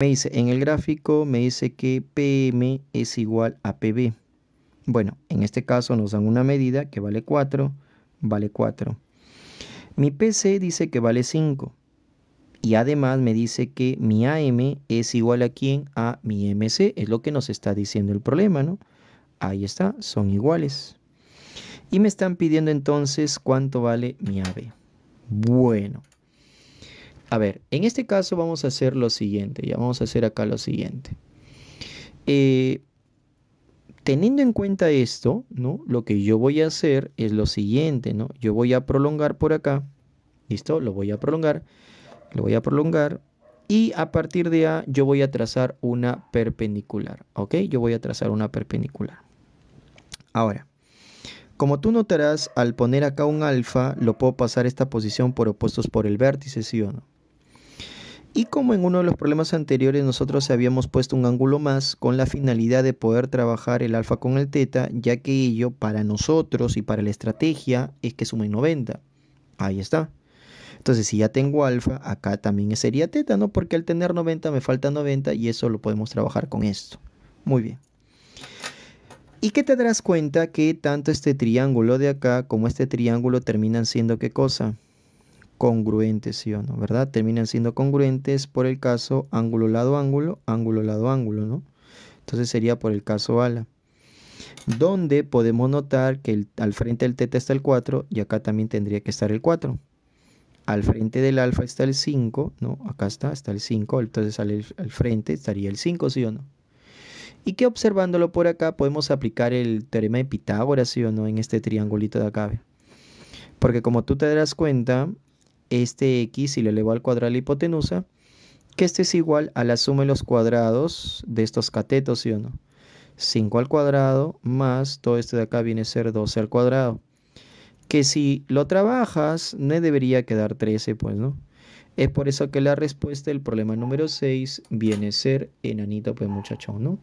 Me dice, en el gráfico me dice que PM es igual a PB. Bueno, en este caso nos dan una medida que vale 4, vale 4. Mi PC dice que vale 5. Y además me dice que mi AM es igual a quién? A mi MC. Es lo que nos está diciendo el problema, ¿no? Ahí está, son iguales. Y me están pidiendo entonces cuánto vale mi AB. Bueno, a ver, en este caso vamos a hacer lo siguiente, ya vamos a hacer acá lo siguiente. Eh, teniendo en cuenta esto, ¿no? Lo que yo voy a hacer es lo siguiente, ¿no? Yo voy a prolongar por acá, ¿listo? Lo voy a prolongar, lo voy a prolongar, y a partir de A yo voy a trazar una perpendicular, ¿ok? Yo voy a trazar una perpendicular. Ahora, como tú notarás, al poner acá un alfa, lo puedo pasar esta posición por opuestos por el vértice, ¿sí o no? Y como en uno de los problemas anteriores nosotros habíamos puesto un ángulo más con la finalidad de poder trabajar el alfa con el teta, ya que ello para nosotros y para la estrategia es que sume 90. Ahí está. Entonces si ya tengo alfa, acá también sería teta, ¿no? Porque al tener 90 me falta 90 y eso lo podemos trabajar con esto. Muy bien. Y qué te darás cuenta que tanto este triángulo de acá como este triángulo terminan siendo qué cosa? congruentes, ¿sí o no? ¿Verdad? Terminan siendo congruentes por el caso ángulo, lado, ángulo, ángulo, lado, ángulo, ¿no? Entonces sería por el caso ala. Donde podemos notar que al frente del teta está el 4 y acá también tendría que estar el 4. Al frente del alfa está el 5, ¿no? Acá está, está el 5, entonces al, al frente estaría el 5, ¿sí o no? Y que observándolo por acá podemos aplicar el teorema de Pitágoras, ¿sí o no? En este triangulito de acá. Porque como tú te darás cuenta, este x si lo elevo al cuadrado de la hipotenusa, que este es igual a la suma de los cuadrados de estos catetos, ¿sí o no? 5 al cuadrado más todo esto de acá viene a ser 12 al cuadrado. Que si lo trabajas, no debería quedar 13, pues, ¿no? Es por eso que la respuesta del problema número 6 viene a ser enanito, pues, muchachón, ¿no?